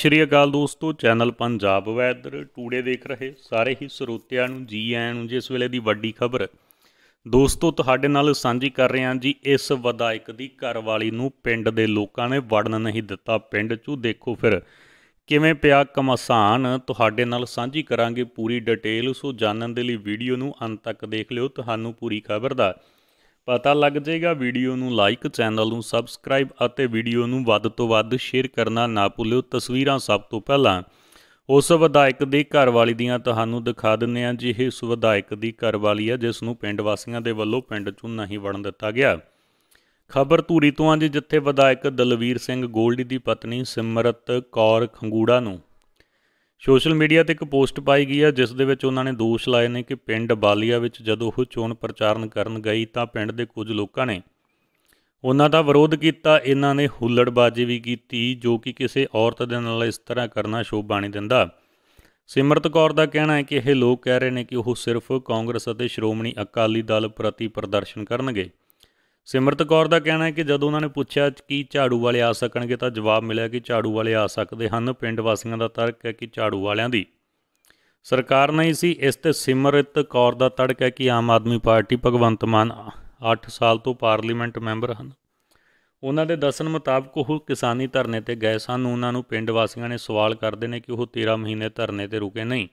ਸ਼੍ਰੀ ਅਕਾਲ ਦੋਸਤੋ channel Punjab weather today ਦੇਖ ਰਹੇ ਸਾਰੇ ਹੀ ਸਰੋਤਿਆਂ ਨੂੰ ਜੀ ਆਇਆਂ ਨੂੰ ਜਿਸ ਵੇਲੇ ਦੀ ਵੱਡੀ ਖਬਰ ਦੋਸਤੋ ਤੁਹਾਡੇ ਨਾਲ ਸਾਂਝੀ ਕਰ ਰਹੇ ਹਾਂ ਜੀ ਇਸ ਵਿਧਾਇਕ ਦੀ ਘਰਵਾਲੀ ਨੂੰ ਪਿੰਡ ਦੇ ਲੋਕਾਂ ਨੇ ਵੜਨ ਨਹੀਂ ਦਿੱਤਾ ਪਿੰਡ 'ਚੋਂ ਦੇਖੋ ਫਿਰ ਕਿਵੇਂ ਪਿਆ ਕਮਸਾਨ ਤੁਹਾਡੇ ਨਾਲ ਸਾਂਝੀ ਕਰਾਂਗੇ ਪੂਰੀ ਡਿਟੇਲ ਸੋ ਜਾਣਨ ਦੇ ਲਈ ਵੀਡੀਓ ਨੂੰ ਅੰਤ ਤੱਕ ਦੇਖ ਲਿਓ ਤੁਹਾਨੂੰ ਪੂਰੀ ਖਬਰ ਦਾ ਪਤਾ ਲੱਗ ਜਾਏਗਾ ਵੀਡੀਓ ਨੂੰ ਲਾਈਕ ਚੈਨਲ ਨੂੰ ਸਬਸਕ੍ਰਾਈਬ ਅਤੇ ਵੀਡੀਓ ਨੂੰ ਵੱਧ ਤੋਂ ਵੱਧ ਸ਼ੇਅਰ ਕਰਨਾ ਨਾ ਭੁੱਲਿਓ ਤਸਵੀਰਾਂ ਸਭ ਤੋਂ ਪਹਿਲਾਂ ਉਸ ਵਿਧਾਇਕ ਦੀ ਘਰਵਾਲੀ ਦੀਆਂ ਤੁਹਾਨੂੰ ਦਿਖਾ ਦਿੰਨੇ ਆ ਜੀ ਇਹ ਉਸ ਵਿਧਾਇਕ ਦੀ ਘਰਵਾਲੀ ਆ ਜਿਸ ਨੂੰ ਪਿੰਡ ਵਾਸੀਆਂ ਦੇ ਵੱਲੋਂ ਪਿੰਡ ਚੋਂ ਨਹੀਂ ਵੜਨ ਦਿੱਤਾ ਗਿਆ ਖਬਰ ਧੂਰੀ ਤੋਂ ਆ ਜੀ ਜਿੱਥੇ ਵਿਧਾਇਕ ਦਲਵੀਰ ਸਿੰਘ ਗੋਲਡੀ ਦੀ ਪਤਨੀ ਸਿਮਰਤ ਕੌਰ ਖੰਗੂੜਾ ਨੂੰ ਸੋਸ਼ਲ ਮੀਡੀਆ ਤੇ ਇੱਕ ਪੋਸਟ ਪਾਈ ਗਈ ਆ ਜਿਸ ਦੇ ਵਿੱਚ ਉਹਨਾਂ ਨੇ ਦੋਸ਼ ਲਾਏ ਨੇ ਕਿ ਪਿੰਡ ਬਾਲੀਆ ਵਿੱਚ ਜਦੋਂ ਉਹ ਚੋਣ ਪ੍ਰਚਾਰਨ ਕਰਨ ਗਈ ਤਾਂ ਪਿੰਡ ਦੇ ਕੁਝ ਲੋਕਾਂ ਨੇ ਉਹਨਾਂ ਦਾ ਵਿਰੋਧ ਕੀਤਾ ਇਹਨਾਂ ਨੇ ਹੁੱਲੜਬਾਜ਼ੀ ਵੀ ਕੀਤੀ ਜੋ ਕਿ ਕਿਸੇ ਔਰਤ ਦੇ ਨਾਲ ਇਸ ਤਰ੍ਹਾਂ ਕਰਨਾ ਸ਼ੋਭਾ ਨਹੀਂ ਦਿੰਦਾ ਸਿਮਰਤ ਕੌਰ ਦਾ ਕਹਿਣਾ ਹੈ ਕਿ ਇਹ ਲੋਕ ਕਹਿ ਰਹੇ ਨੇ ਕਿ ਉਹ ਸਿਰਫ ਕਾਂਗਰਸ ਅਤੇ ਸ਼੍ਰੋਮਣੀ ਅਕਾਲੀ ਦਲ ਪ੍ਰਤੀ ਪ੍ਰਦਰਸ਼ਨ ਕਰਨਗੇ ਸਿਮਰਤ ਕੌਰ ਦਾ ਕਹਿਣਾ ਹੈ ਕਿ ਜਦੋਂ ਉਹਨਾਂ ਨੇ ਪੁੱਛਿਆ ਕਿ ਝਾੜੂ ਵਾਲੇ ਆ ਸਕਣਗੇ ਤਾਂ ਜਵਾਬ ਮਿਲਿਆ ਕਿ ਝਾੜੂ ਵਾਲੇ ਆ ਸਕਦੇ ਹਨ ਪਿੰਡ ਵਾਸੀਆਂ ਦਾ ਤਰਕ ਹੈ ਕਿ ਝਾੜੂ ਵਾਲਿਆਂ ਦੀ ਸਰਕਾਰ ਨਹੀਂ ਸੀ ਇਸ ਤੇ ਸਿਮਰਤ ਕੌਰ ਦਾ ਤੜਕ ਹੈ ਕਿ ਆਮ ਆਦਮੀ ਪਾਰਟੀ ਭਗਵੰਤ ਮਾਨ 8 ਸਾਲ ਤੋਂ ਪਾਰਲੀਮੈਂਟ ਮੈਂਬਰ ਹਨ ਉਹਨਾਂ ਦੇ ਦੱਸਣ ਮੁਤਾਬਕ ਉਹ ਕਿਸਾਨੀ ਧਰਨੇ ਤੇ ਗਏ ਸਨ ਉਹਨਾਂ ਨੂੰ ਪਿੰਡ ਵਾਸੀਆਂ ਨੇ ਸਵਾਲ ਕਰਦੇ ਨੇ ਕਿ ਉਹ 13 ਮਹੀਨੇ ਧਰਨੇ ਤੇ ਰੁਕੇ ਨਹੀਂ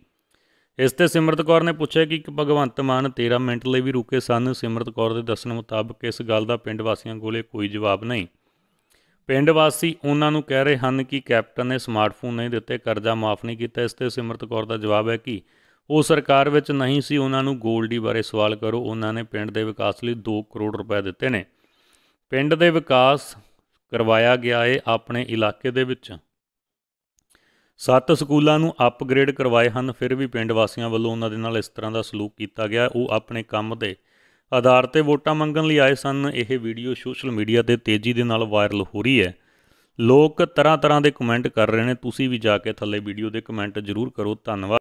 ਇਸ ਤੇ ਸਿਮਰਤ ਕੌਰ ਨੇ ਪੁੱਛਿਆ ਕਿ ਭਗਵੰਤ ਮਾਨ 13 ਮਿੰਟ ਲਈ ਵੀ ਰੁਕੇ ਸਨ ਸਿਮਰਤ ਕੌਰ ਦੇ ਦੱਸਣ ਮੁਤਾਬਕ ਇਸ ਗੱਲ ਦਾ ਪਿੰਡ ਵਾਸੀਆਂ ਕੋਲੇ ਕੋਈ ਜਵਾਬ ਨਹੀਂ ਪਿੰਡ ਵਾਸੀ ਉਹਨਾਂ ਨੂੰ ਕਹਿ ਰਹੇ ਹਨ ਕਿ ਕੈਪਟਨ ਨੇ ਸਮਾਰਟਫੋਨ ਨਹੀਂ ਦਿੱਤੇ ਕਰਜ਼ਾ ਮਾਫ ਨਹੀਂ ਕੀਤਾ ਇਸ ਤੇ ਸਿਮਰਤ ਕੌਰ ਦਾ ਜਵਾਬ ਹੈ ਕਿ ਉਹ ਸਰਕਾਰ ਵਿੱਚ ਨਹੀਂ ਸੀ ਉਹਨਾਂ ਨੂੰ ਗੋਲਡੀ ਬਾਰੇ ਸਵਾਲ ਕਰੋ ਉਹਨਾਂ ਨੇ ਪਿੰਡ ਦੇ ਵਿਕਾਸ ਲਈ 2 ਕਰੋੜ ਰੁਪਏ ਦਿੱਤੇ ਨੇ ਪਿੰਡ ਦੇ ਵਿਕਾਸ ਕਰਵਾਇਆ ਗਿਆ ਹੈ ਆਪਣੇ ਇਲਾਕੇ ਦੇ ਵਿੱਚ ਸੱਤ ਸਕੂਲਾਂ ਨੂੰ ਅਪਗ੍ਰੇਡ ਕਰਵਾਏ ਹਨ ਫਿਰ ਵੀ ਪਿੰਡ ਵਾਸੀਆਂ ਵੱਲੋਂ ਉਹਨਾਂ ਦੇ ਨਾਲ ਇਸ ਤਰ੍ਹਾਂ ਦਾ ਸਲੂਕ ਕੀਤਾ ਗਿਆ ਉਹ ਆਪਣੇ ਕੰਮ ਦੇ ਆਧਾਰ ਤੇ ਵੋਟਾਂ ਮੰਗਣ ਲਈ ਆਏ ਸਨ ਇਹ ਵੀਡੀਓ ਸੋਸ਼ਲ ਮੀਡੀਆ ਤੇ ਤੇਜ਼ੀ ਦੇ ਨਾਲ ਵਾਇਰਲ ਹੋ ਰਹੀ ਹੈ ਲੋਕ ਤਰ੍ਹਾਂ ਤਰ੍ਹਾਂ ਦੇ ਕਮੈਂਟ ਕਰ ਰਹੇ ਨੇ ਤੁਸੀਂ ਵੀ ਜਾ ਕੇ ਥੱਲੇ ਵੀਡੀਓ ਦੇ ਕਮੈਂਟ ਜ਼ਰੂਰ ਕਰੋ ਧੰਨਵਾਦ